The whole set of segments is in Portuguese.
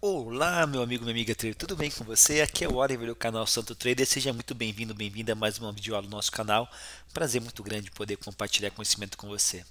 Olá, meu amigo, minha amiga trader, tudo bem com você? Aqui é o Oliver do canal Santo Trader. Seja muito bem-vindo, bem-vinda a mais uma videoaula do nosso canal. Prazer muito grande poder compartilhar conhecimento com você.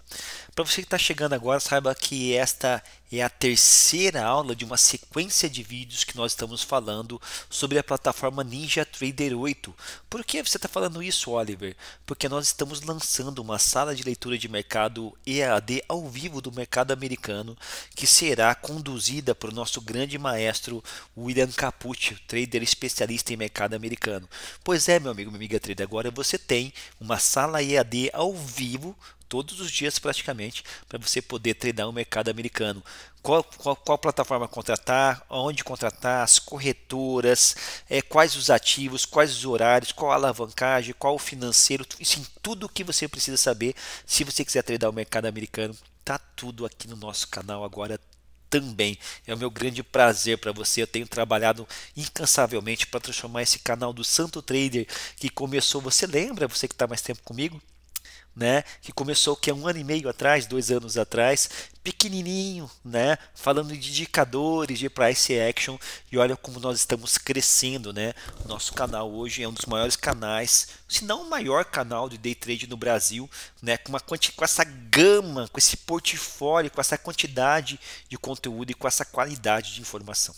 Para você que está chegando agora, saiba que esta é a terceira aula de uma sequência de vídeos que nós estamos falando sobre a plataforma Ninja Trader 8. Por que você está falando isso, Oliver? Porque nós estamos lançando uma sala de leitura de mercado EAD ao vivo do mercado americano que será conduzida por nosso grande grande maestro William Capucci, trader especialista em mercado americano. Pois é, meu amigo, minha amiga trader, agora você tem uma sala EAD ao vivo todos os dias praticamente para você poder treinar o mercado americano. Qual, qual, qual, plataforma contratar, onde contratar, as corretoras, é, quais os ativos, quais os horários, qual a alavancagem, qual o financeiro, enfim, tudo o que você precisa saber se você quiser treinar o mercado americano. Tá tudo aqui no nosso canal agora também. É o meu grande prazer para você. Eu tenho trabalhado incansavelmente para transformar esse canal do Santo Trader que começou. Você lembra, você que está mais tempo comigo? né? Que começou que é um ano e meio atrás, dois anos atrás, pequenininho, né? Falando de indicadores, de price action e olha como nós estamos crescendo, né? Nosso canal hoje é um dos maiores canais, se não o maior canal de day trade no Brasil, né? Com uma quanti com essa gama, com esse portfólio, com essa quantidade de conteúdo e com essa qualidade de informação.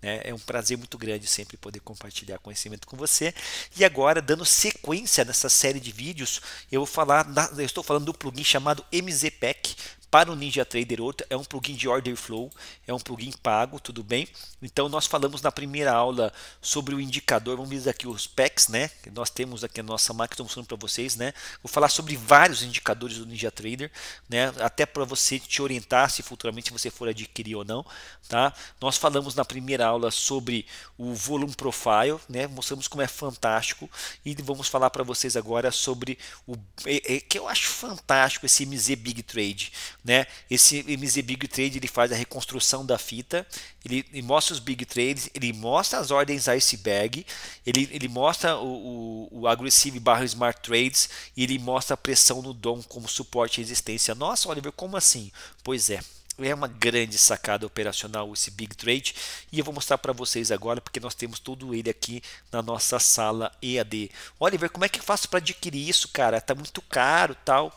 Né? É um prazer muito grande sempre poder compartilhar conhecimento com você. E agora, dando sequência nessa série de vídeos, eu vou falar, eu estou falando do plugin chamado mzpack para o Ninja Trader outro é um plugin de order flow, é um plugin pago, tudo bem? Então nós falamos na primeira aula sobre o indicador, vamos ver aqui os packs, né? Que nós temos aqui a nossa máquina estou mostrando para vocês, né? Vou falar sobre vários indicadores do Ninja Trader, né? Até para você te orientar se futuramente você for adquirir ou não, tá? Nós falamos na primeira aula sobre o volume profile, né? Mostramos como é fantástico e vamos falar para vocês agora sobre o é, é, que eu acho fantástico esse MZ Big Trade né? Esse MZ Big Trade ele faz a reconstrução da fita, ele, ele mostra os Big Trades, ele mostra as ordens iceberg, ele, ele mostra o, o, o agressivo barra smart trades e ele mostra a pressão no dom como suporte e resistência. Nossa, Oliver, como assim? Pois é, é uma grande sacada operacional esse Big Trade e eu vou mostrar para vocês agora porque nós temos todo ele aqui na nossa sala EAD. Oliver, como é que eu faço para adquirir isso, cara? Tá muito caro, tal.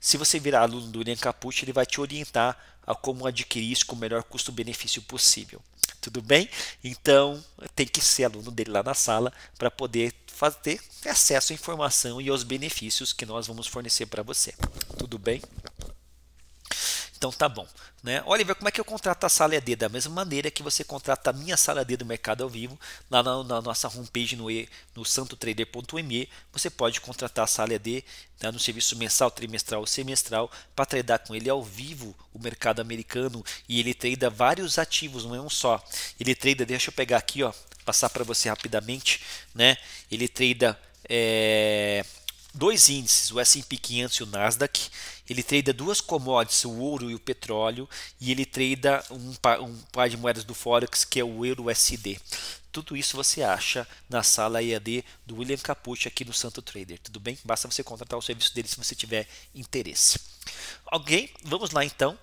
Se você virar aluno do Ian Capucci, ele vai te orientar a como adquirir isso com o melhor custo-benefício possível. Tudo bem? Então, tem que ser aluno dele lá na sala para poder ter acesso à informação e aos benefícios que nós vamos fornecer para você. Tudo bem? Então tá bom. Né? Oliver, como é que eu contrato a sala EAD? Da mesma maneira que você contrata a minha sala EAD do Mercado ao Vivo, lá na, na nossa homepage no, no santotrader.me, você pode contratar a sala EAD né, no serviço mensal, trimestral ou semestral para tradar com ele ao vivo o mercado americano e ele trada vários ativos, não é um só. Ele trada, deixa eu pegar aqui, ó, passar para você rapidamente, né? ele trada... É dois índices, o S&P 500 e o Nasdaq. Ele trade duas commodities, o ouro e o petróleo, e ele trade um, par, um par de moedas do Forex, que é o euro USD. Tudo isso você acha na sala EAD do William Capucci aqui no Santo Trader, tudo bem? Basta você contratar o serviço dele se você tiver interesse. Ok, vamos lá então.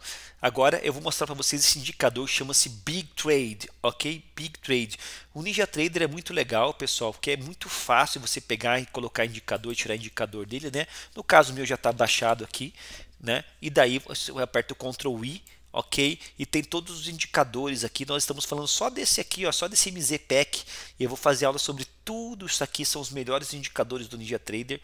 Agora eu vou mostrar para vocês esse indicador que chama-se Big Trade, ok? Big Trade. O Ninja Trader é muito legal, pessoal, porque é muito fácil você pegar e colocar indicador e tirar indicador dele, né? No caso meu já está baixado aqui, né? E daí você aperta o Ctrl I, ok? E tem todos os indicadores aqui. Nós estamos falando só desse aqui, ó, só desse Pack. E eu vou fazer aula sobre tudo isso aqui. São os melhores indicadores do Ninja Trader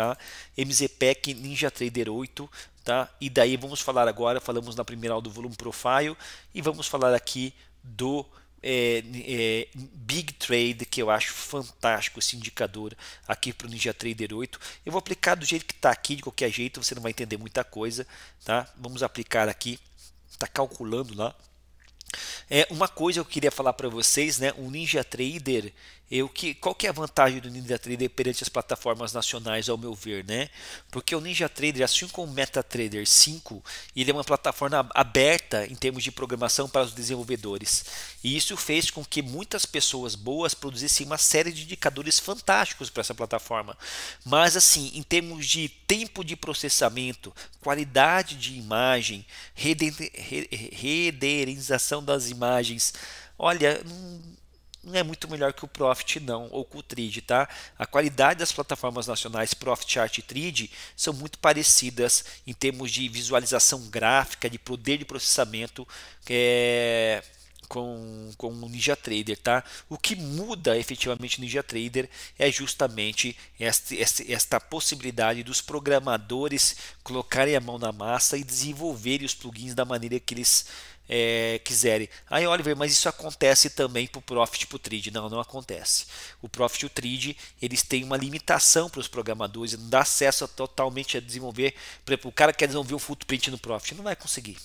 tá? MZPEC Ninja Trader 8, tá? E daí vamos falar agora, falamos na primeira aula do volume profile e vamos falar aqui do é, é, Big Trade, que eu acho fantástico esse indicador aqui para o Ninja Trader 8. Eu vou aplicar do jeito que está aqui, de qualquer jeito, você não vai entender muita coisa, tá? Vamos aplicar aqui, está calculando lá. É, uma coisa que eu queria falar para vocês, né? O Ninja Trader eu que qual que é a vantagem do Ninja Trader perante as plataformas nacionais ao meu ver, né? Porque o Ninja Trader, assim como o MetaTrader 5, ele é uma plataforma aberta em termos de programação para os desenvolvedores. E isso fez com que muitas pessoas boas produzissem uma série de indicadores fantásticos para essa plataforma. Mas assim, em termos de tempo de processamento, qualidade de imagem, renderização das imagens, olha, não não é muito melhor que o Profit não, ou que o Trade, tá? A qualidade das plataformas nacionais Profit Chart e Trade são muito parecidas em termos de visualização gráfica, de poder de processamento é, com, com o Ninja Trader, tá? O que muda efetivamente o Ninja Trader é justamente esta, esta, esta possibilidade dos programadores colocarem a mão na massa e desenvolverem os plugins da maneira que eles é, quiserem. Aí, Oliver, mas isso acontece também para o Profit para o Trade. Não, não acontece. O Profit e o Trade, eles têm uma limitação para os programadores, não dá acesso a, totalmente a desenvolver. Por exemplo, o cara quer desenvolver um footprint no Profit, não vai conseguir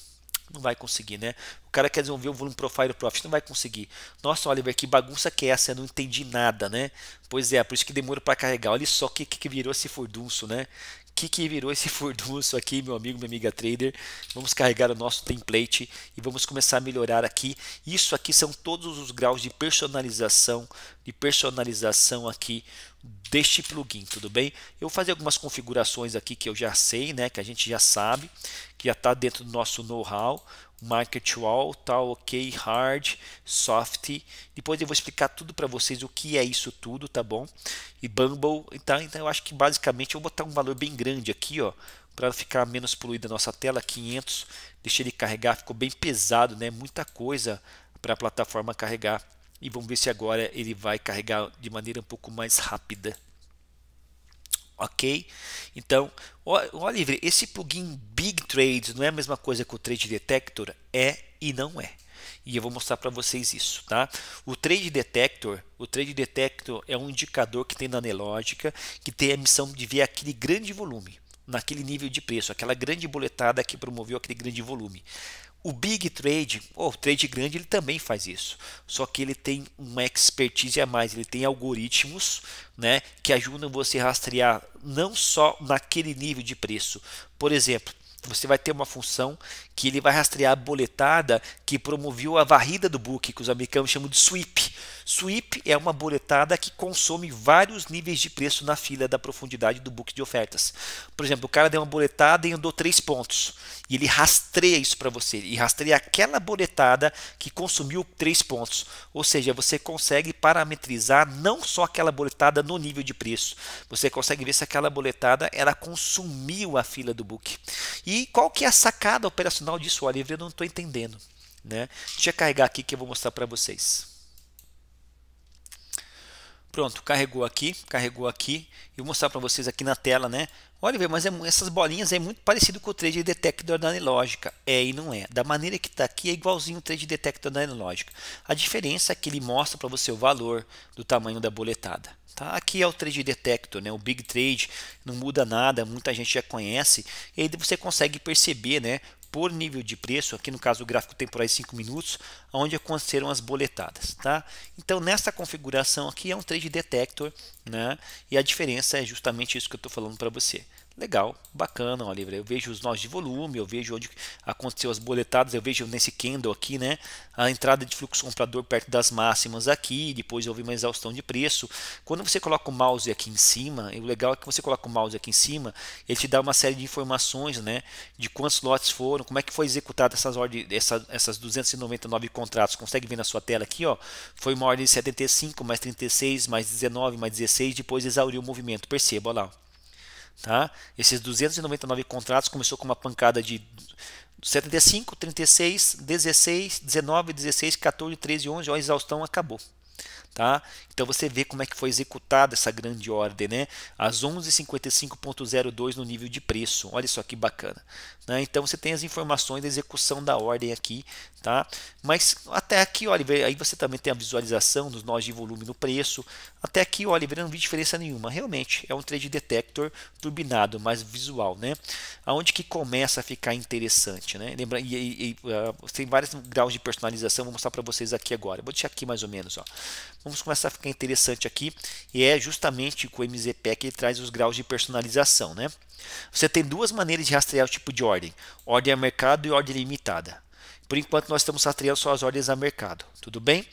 não vai conseguir, né? O cara quer desenvolver o volume profile profit, não vai conseguir. Nossa, Oliver, que bagunça que é essa? Eu não entendi nada, né? Pois é, por isso que demora para carregar. Olha só que, que virou esse furdunço, né? que, que virou esse furdunço aqui, meu amigo, minha amiga trader. Vamos carregar o nosso template e vamos começar a melhorar aqui. Isso aqui são todos os graus de personalização, de personalização aqui deste plugin, tudo bem? Eu vou fazer algumas configurações aqui que eu já sei, né, que a gente já sabe, que já está dentro do nosso know-how. Market Wall, tá ok, Hard, Soft. Depois eu vou explicar tudo para vocês o que é isso tudo, tá bom? E Bumble, tá? Então eu acho que basicamente eu vou botar um valor bem grande aqui, ó, para ficar menos poluída a nossa tela, 500. Deixei ele carregar, ficou bem pesado, né? Muita coisa para a plataforma carregar. E vamos ver se agora ele vai carregar de maneira um pouco mais rápida. Ok? Então, Oliver, esse plugin Big Trades não é a mesma coisa que o Trade Detector? É e não é. E eu vou mostrar para vocês isso, tá? O Trade Detector, o Trade Detector é um indicador que tem na Nelogica, que tem a missão de ver aquele grande volume, naquele nível de preço, aquela grande boletada que promoveu aquele grande volume. O Big Trade, ou o trade grande, ele também faz isso. Só que ele tem uma expertise a mais, ele tem algoritmos né, que ajudam você a rastrear não só naquele nível de preço. Por exemplo, você vai ter uma função que ele vai rastrear a boletada que promoveu a varrida do book, que os americanos chamam de sweep Sweep é uma boletada que consome vários níveis de preço na fila da profundidade do book de ofertas. Por exemplo, o cara deu uma boletada e andou 3 pontos. E ele rastreia isso para você. E rastreia aquela boletada que consumiu 3 pontos. Ou seja, você consegue parametrizar não só aquela boletada no nível de preço. Você consegue ver se aquela boletada ela consumiu a fila do book. E qual que é a sacada operacional disso? Olha, eu não estou entendendo. Né? Deixa eu carregar aqui que eu vou mostrar para vocês. Pronto, carregou aqui, carregou aqui. E vou mostrar para vocês aqui na tela, né? Olha, mas é, essas bolinhas é muito parecido com o Trade Detector da Analógica. É e não é. Da maneira que está aqui é igualzinho o Trade Detector da Analógica. A diferença é que ele mostra para você o valor do tamanho da boletada. Tá? Aqui é o Trade Detector, né? o Big Trade, não muda nada, muita gente já conhece. E aí você consegue perceber né? por nível de preço, aqui no caso o gráfico temporal de 5 minutos, onde aconteceram as boletadas. Tá? Então, nessa configuração aqui é um trade detector, né? e a diferença é justamente isso que eu estou falando para você legal, bacana, olha, Eu vejo os nós de volume, eu vejo onde aconteceu as boletadas, eu vejo nesse candle aqui, né, a entrada de fluxo comprador perto das máximas aqui, depois houve uma exaustão de preço. Quando você coloca o mouse aqui em cima, o legal é que você coloca o mouse aqui em cima, ele te dá uma série de informações, né, de quantos lotes foram, como é que foi executada essas ordens, essa, essas 299 contratos. Consegue ver na sua tela aqui, ó? Foi uma ordem de 75, mais 36, mais 19, mais 16, depois exauriu o movimento. Perceba, lá. Tá? Esses 299 contratos começou com uma pancada de 75, 36, 16, 19, 16, 14, 13, 11, a exaustão acabou. Tá? Então você vê como é que foi executada essa grande ordem, né? As 11.55.02 no nível de preço. Olha só que bacana, né? Então você tem as informações da execução da ordem aqui, tá? Mas até aqui, Oliver, aí você também tem a visualização dos nós de volume no preço. Até aqui, Oliver, não vi diferença nenhuma. Realmente é um trade detector turbinado, mais visual, né? Aonde que começa a ficar interessante, né? Lembra e, e, e uh, tem vários graus de personalização, vou mostrar para vocês aqui agora. Vou deixar aqui mais ou menos, ó vamos começar a ficar interessante aqui e é justamente com o MZP que ele traz os graus de personalização, né? Você tem duas maneiras de rastrear o tipo de ordem: ordem a mercado e ordem limitada. Por enquanto, nós estamos rastreando só as ordens a mercado, tudo bem?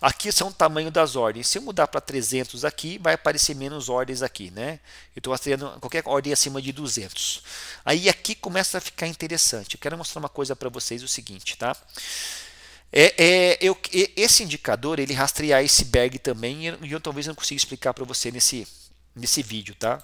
Aqui são o tamanho das ordens. Se eu mudar para 300 aqui, vai aparecer menos ordens aqui, né? Eu estou rastreando qualquer ordem acima de 200. Aí aqui começa a ficar interessante. Eu quero mostrar uma coisa para vocês, o seguinte, tá? É, é, eu, esse indicador ele rastreia iceberg também e eu, eu talvez não consiga explicar para você nesse, nesse vídeo, tá?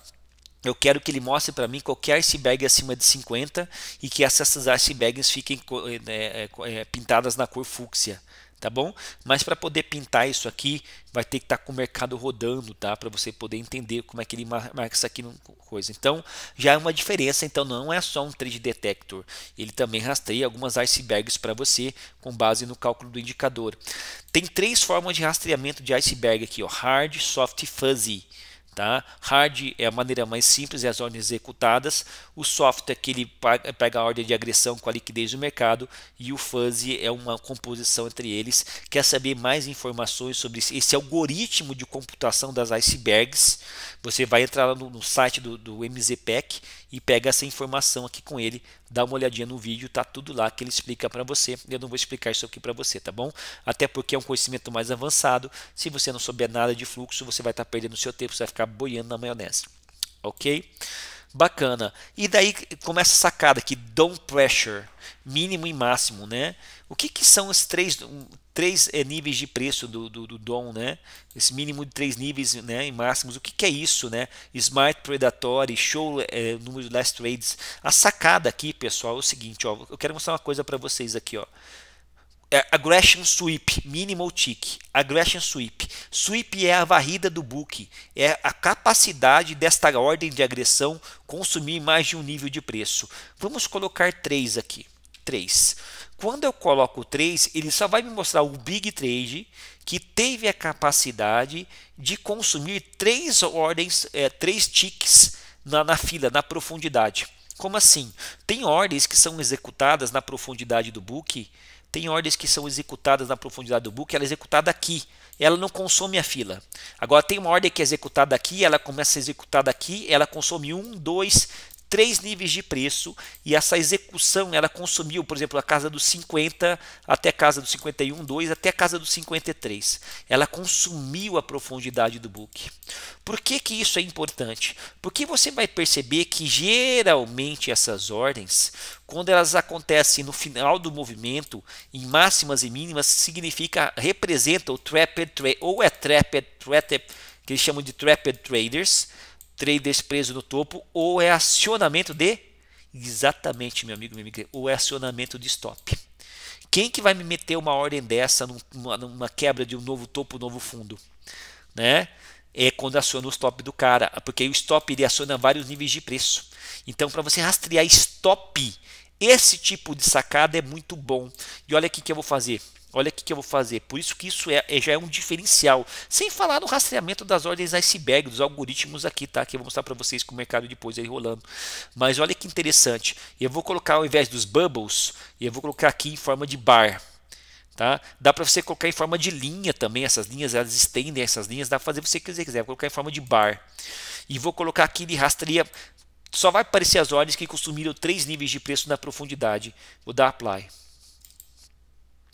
Eu quero que ele mostre para mim qualquer iceberg acima de 50 e que essas icebergs fiquem é, é, é, pintadas na cor fúcsia tá bom? Mas para poder pintar isso aqui, vai ter que estar tá com o mercado rodando, tá? Para você poder entender como é que ele marca isso aqui coisa. Então, já é uma diferença, então não é só um trade detector. Ele também rastreia algumas icebergs para você com base no cálculo do indicador. Tem três formas de rastreamento de iceberg aqui, ó: hard, soft e fuzzy. Tá? Hard é a maneira mais simples, é as ordens executadas. O soft é que ele pega a ordem de agressão com a liquidez do mercado. E o fuzzy é uma composição entre eles. Quer saber mais informações sobre esse algoritmo de computação das icebergs? Você vai entrar lá no, no site do, do MZPEC e pega essa informação aqui com ele, dá uma olhadinha no vídeo, tá tudo lá que ele explica para você. Eu não vou explicar isso aqui para você, tá bom? Até porque é um conhecimento mais avançado. Se você não souber nada de fluxo, você vai estar tá perdendo seu tempo, você vai ficar boiando na maionese. OK? Bacana. E daí começa a sacada que dom pressure, mínimo e máximo, né? O que, que são os três, três é, níveis de preço do, do, do DOM, né? Esse mínimo de três níveis né, e máximos. O que, que é isso, né? Smart Predatory, Show, é, eh, número de Last Trades. A sacada aqui, pessoal, é o seguinte, ó. Eu quero mostrar uma coisa para vocês aqui, ó. É, aggression sweep, minimal tick, aggression sweep. Sweep é a varrida do book, é a capacidade desta ordem de agressão consumir mais de um nível de preço. Vamos colocar 3 aqui. 3. Quando eu coloco 3, ele só vai me mostrar o big trade que teve a capacidade de consumir três ordens, é, três ticks na, na fila, na profundidade. Como assim? Tem ordens que são executadas na profundidade do book tem ordens que são executadas na profundidade do book, ela é executada aqui. Ela não consome a fila. Agora tem uma ordem que é executada aqui, ela começa a ser executada aqui, ela consome 1, 2, três níveis de preço e essa execução ela consumiu, por exemplo, a casa dos 50 até a casa dos 51, 2 até a casa dos 53. Ela consumiu a profundidade do book. Por que, que isso é importante? Porque você vai perceber que geralmente essas ordens, quando elas acontecem no final do movimento, em máximas e mínimas, significa, representa o trapped trade, ou é trapped, que eles chamam de trapped traders, traders presos no topo ou é acionamento de exatamente, meu amigo, meu amigo, ou é acionamento de stop. Quem que vai me meter uma ordem dessa numa, numa quebra de um novo topo, novo fundo, né? É quando aciona o stop do cara, porque aí o stop ele aciona vários níveis de preço. Então, para você rastrear stop, esse tipo de sacada é muito bom. E olha aqui que eu vou fazer. Olha o que eu vou fazer. Por isso que isso é, é, já é um diferencial. Sem falar no rastreamento das ordens iceberg, dos algoritmos aqui, tá? Que eu vou mostrar para vocês com o mercado depois aí rolando. Mas olha que interessante. Eu vou colocar ao invés dos bubbles, eu vou colocar aqui em forma de bar. Tá? Dá para você colocar em forma de linha também, essas linhas, elas estendem essas linhas, dá para fazer o que você quiser, quiser. Vou colocar em forma de bar. E vou colocar aqui de rastreia, só vai aparecer as ordens que consumiram três níveis de preço na profundidade. Vou dar apply.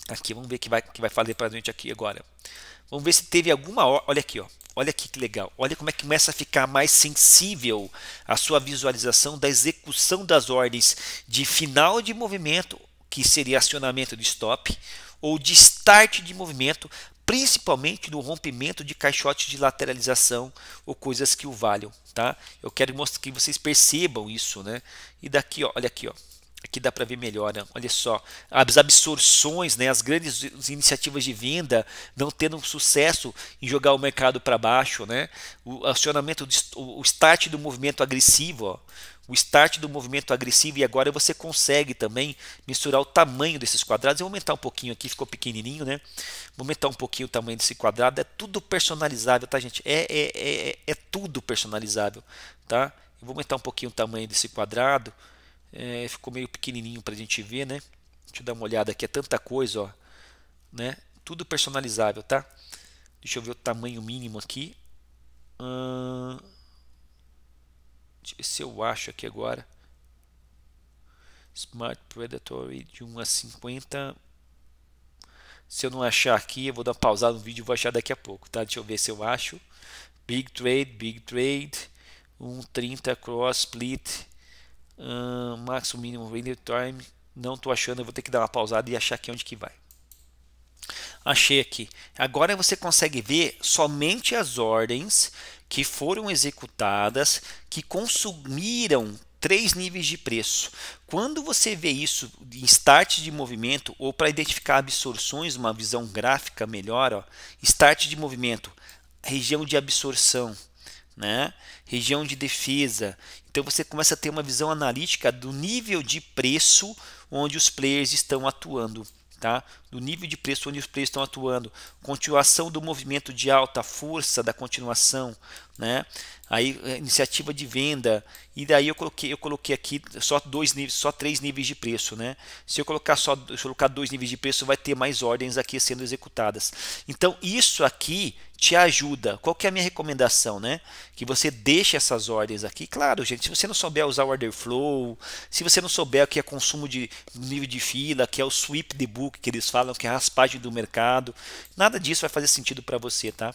Aqui, vamos ver o que vai, que vai fazer para a gente aqui agora. Vamos ver se teve alguma hora. Olha aqui, ó. Olha aqui que legal. Olha como é que começa a ficar mais sensível a sua visualização da execução das ordens de final de movimento, que seria acionamento de stop, ou de start de movimento, principalmente no rompimento de caixotes de lateralização ou coisas que o valham, tá? Eu quero que vocês percebam isso, né? E daqui, ó, olha aqui, ó. Aqui dá para ver melhor, né? olha só, as absorções, né? as grandes iniciativas de venda não tendo sucesso em jogar o mercado para baixo, né? o acionamento, o start do movimento agressivo, ó. o start do movimento agressivo e agora você consegue também misturar o tamanho desses quadrados, eu vou aumentar um pouquinho aqui, ficou pequenininho, né? vou aumentar um pouquinho o tamanho desse quadrado, é tudo personalizável, tá gente? É, é, é, é tudo personalizável, tá? Eu vou aumentar um pouquinho o tamanho desse quadrado, é, ficou meio pequenininho para a gente ver, né? Deixa eu dar uma olhada aqui, é tanta coisa, ó, né? Tudo personalizável, tá? Deixa eu ver o tamanho mínimo aqui. Hum, deixa eu ver se eu acho aqui agora. Smart Predatory de 1 a 50. Se eu não achar aqui, eu vou dar uma pausada no vídeo e vou achar daqui a pouco, tá? Deixa eu ver se eu acho. Big Trade, Big Trade, 1.30 Cross Split, máximo mínimo render time. Não estou achando, eu vou ter que dar uma pausada e achar aqui onde que vai. Achei aqui. Agora você consegue ver somente as ordens que foram executadas que consumiram três níveis de preço. Quando você vê isso em start de movimento ou para identificar absorções, uma visão gráfica melhor, ó, start de movimento, região de absorção, né? região de defesa. Então você começa a ter uma visão analítica do nível de preço onde os players estão atuando. Tá? Do nível de preço onde os players estão atuando, continuação do movimento de alta, força da continuação, né? aí eh, iniciativa de venda e daí eu coloquei eu coloquei aqui só dois níveis só três níveis de preço né se eu colocar só eu colocar dois níveis de preço vai ter mais ordens aqui sendo executadas então isso aqui te ajuda qual que é a minha recomendação né que você deixe essas ordens aqui claro gente se você não souber usar o order flow se você não souber o que é consumo de nível de fila que é o sweep the book que eles falam que é a raspagem do mercado nada disso vai fazer sentido para você tá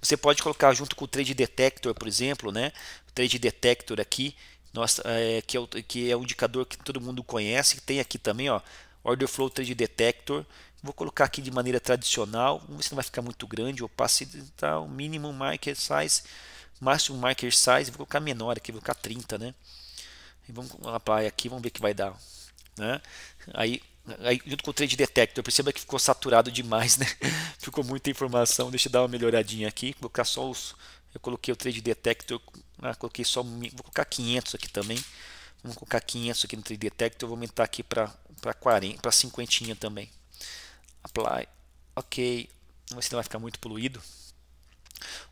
você pode colocar junto com o Trade Detector, por exemplo, né? O Trade Detector aqui, nossa, é, que, é o, que é um indicador que todo mundo conhece, tem aqui também, ó, Order Flow Trade Detector. Vou colocar aqui de maneira tradicional, vamos ver se não vai ficar muito grande, opacidade e tal, mínimo marker size, máximo marker size, vou colocar menor aqui, vou colocar 30, né? E vamos para aqui, vamos ver o que vai dar, né? Aí Aí, junto com o trade detector, perceba que ficou saturado demais, né? ficou muita informação. Deixa eu dar uma melhoradinha aqui. Vou colocar só os. Eu coloquei o trade detector, ah, coloquei só. Vou colocar 500 aqui também. Vamos colocar 500 aqui no trade detector. Vou aumentar aqui para 40, para 50 também. Apply. Ok. Esse não vai ficar muito poluído.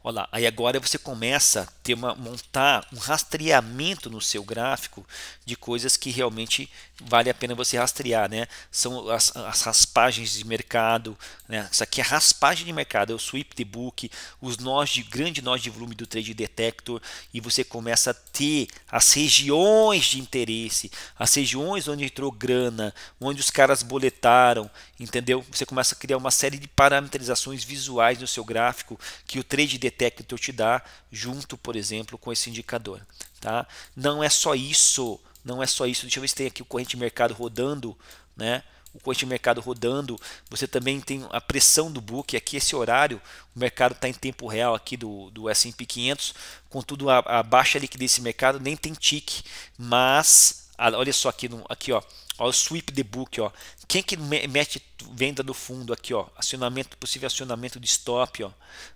Olha lá, aí agora você começa a ter uma, montar um rastreamento no seu gráfico de coisas que realmente vale a pena você rastrear, né? São as, as raspagens de mercado, né? Isso aqui é raspagem de mercado, é o sweep the book, os nós de grande nós de volume do trade detector e você começa a ter as regiões de interesse, as regiões onde entrou grana, onde os caras boletaram, entendeu? Você começa a criar uma série de parametrizações visuais no seu gráfico que o trade detect te dá junto, por exemplo, com esse indicador. Tá? Não é só isso, não é só isso. Deixa eu ver se tem aqui o corrente de mercado rodando, né? o corrente de mercado rodando, você também tem a pressão do book, aqui esse horário, o mercado está em tempo real aqui do, do S&P 500, contudo a, a baixa liquidez desse mercado nem tem tick. mas, a, olha só aqui, no, aqui ó, o sweep the book, ó. Quem que mete venda do fundo aqui, ó? Acionamento, possível acionamento de stop, ó,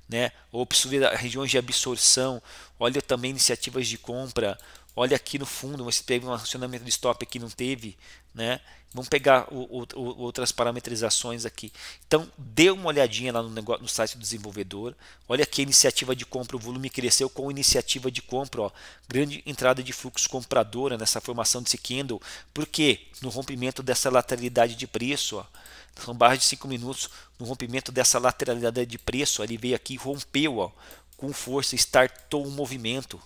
né? Ou possível regiões de absorção. Olha também iniciativas de compra, Olha aqui no fundo, você teve um acionamento de stop aqui, não teve, né? Vamos pegar o, o, outras parametrizações aqui. Então, dê uma olhadinha lá no, negócio, no site do desenvolvedor. Olha aqui a iniciativa de compra, o volume cresceu com iniciativa de compra. Ó. Grande entrada de fluxo compradora nessa formação desse candle. Por quê? No rompimento dessa lateralidade de preço. Ó. São barras de 5 minutos no rompimento dessa lateralidade de preço. Ó. Ele veio aqui e rompeu ó, com força, startou o um movimento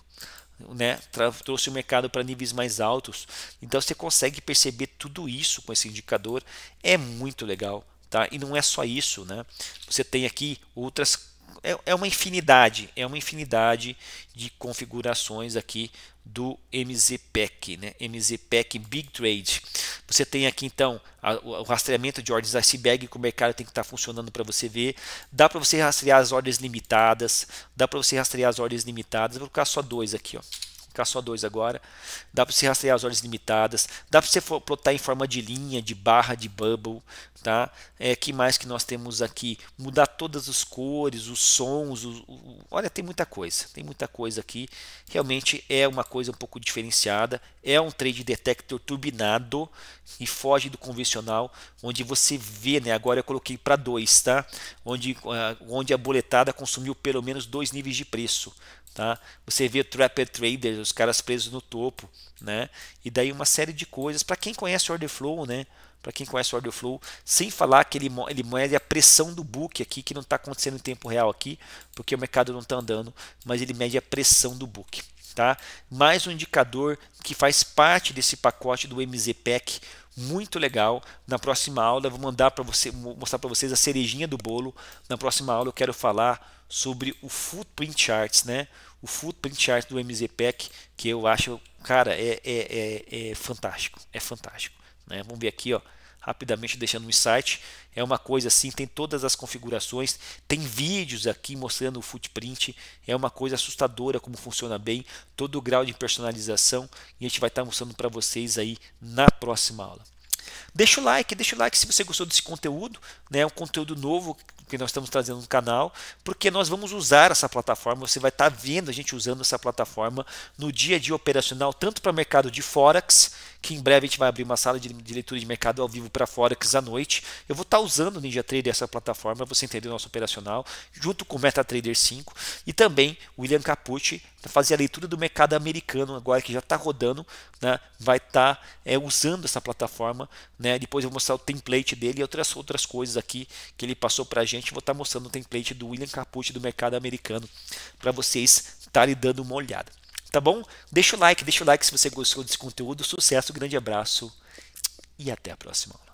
né, trouxe o mercado para níveis mais altos. Então você consegue perceber tudo isso com esse indicador, é muito legal. Tá? E não é só isso, né? Você tem aqui outras é, é uma infinidade, é uma infinidade de configurações aqui do MZPEC, né? MZPEC Big Trade. Você tem aqui então a, o rastreamento de ordens iceberg que o mercado tem que estar tá funcionando para você ver. Dá para você rastrear as ordens limitadas, dá para você rastrear as ordens limitadas. vou colocar só dois aqui, ó ficar só dois agora. Dá para você rastrear as ordens limitadas, dá para você plotar em forma de linha, de barra, de bubble, tá? É que mais que nós temos aqui? Mudar todas as cores, os sons, o, o, olha, tem muita coisa, tem muita coisa aqui. Realmente é uma coisa um pouco diferenciada, é um trade detector turbinado e foge do convencional, onde você vê, né? Agora eu coloquei para dois, tá? Onde, ah, onde a boletada consumiu pelo menos dois níveis de preço. Tá? Você vê Trapper Traders, os caras presos no topo, né? E daí uma série de coisas. Para quem conhece Order Flow, né? Para quem conhece Order Flow, sem falar que ele, ele mede a pressão do book aqui, que não está acontecendo em tempo real aqui, porque o mercado não está andando, mas ele mede a pressão do book. Tá? Mais um indicador que faz parte desse pacote do pack muito legal. Na próxima aula eu vou mandar para você, mostrar para vocês a cerejinha do bolo. Na próxima aula eu quero falar sobre o footprint charts, né? O footprint chart do MZPEC, que eu acho, cara, é, é, é, é fantástico, é fantástico. Né? Vamos ver aqui, ó rapidamente deixando um site. É uma coisa assim, tem todas as configurações, tem vídeos aqui mostrando o footprint, é uma coisa assustadora como funciona bem, todo o grau de personalização e a gente vai estar mostrando para vocês aí na próxima aula. Deixa o like, deixa o like se você gostou desse conteúdo, né? É um conteúdo novo que nós estamos trazendo no canal, porque nós vamos usar essa plataforma, você vai estar vendo a gente usando essa plataforma no dia a dia operacional, tanto para o mercado de Forex, que em breve a gente vai abrir uma sala de, de leitura de mercado ao vivo para Forex à noite. Eu vou estar tá usando o Ninja Trader essa plataforma, você entender o nosso operacional, junto com o MetaTrader 5 e também o William Capucci para fazer a leitura do mercado americano agora que já está rodando, né? vai estar tá, é, usando essa plataforma. Né? Depois eu vou mostrar o template dele e outras, outras coisas aqui que ele passou para a gente. Vou estar tá mostrando o template do William Capucci do mercado americano para vocês tá estarem dando uma olhada. Tá bom? Deixa o like, deixa o like se você gostou desse conteúdo. Sucesso, grande abraço e até a próxima.